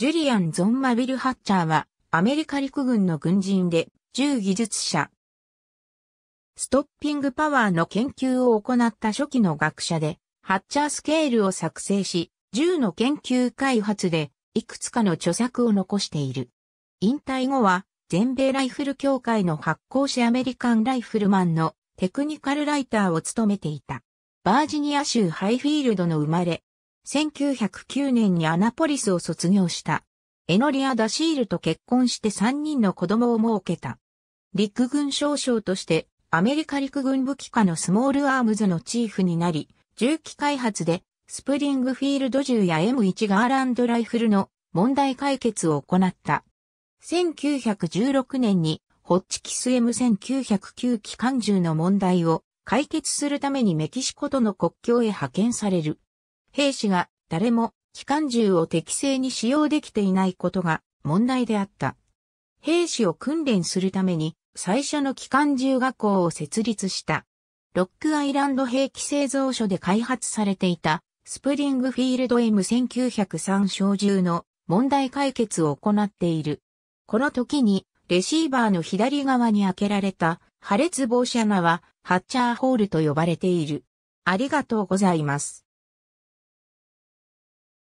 ジュリアン・ゾンマ・ビル・ハッチャーは、アメリカ陸軍の軍人で、銃技術者。ストッピングパワーの研究を行った初期の学者で、ハッチャースケールを作成し、銃の研究開発で、いくつかの著作を残している。引退後は、全米ライフル協会の発行者アメリカンライフルマンのテクニカルライターを務めていた。バージニア州ハイフィールドの生まれ、1909年にアナポリスを卒業した。エノリア・ダシールと結婚して3人の子供を設けた。陸軍少将としてアメリカ陸軍武器科のスモールアームズのチーフになり、銃器開発でスプリングフィールド銃や M1 ガーランドライフルの問題解決を行った。1916年にホッチキス M1909 機関銃の問題を解決するためにメキシコとの国境へ派遣される。兵士が誰も機関銃を適正に使用できていないことが問題であった。兵士を訓練するために最初の機関銃学校を設立した。ロックアイランド兵器製造所で開発されていたスプリングフィールド M1903 小銃の問題解決を行っている。この時にレシーバーの左側に開けられた破裂防止穴はハッチャーホールと呼ばれている。ありがとうございます。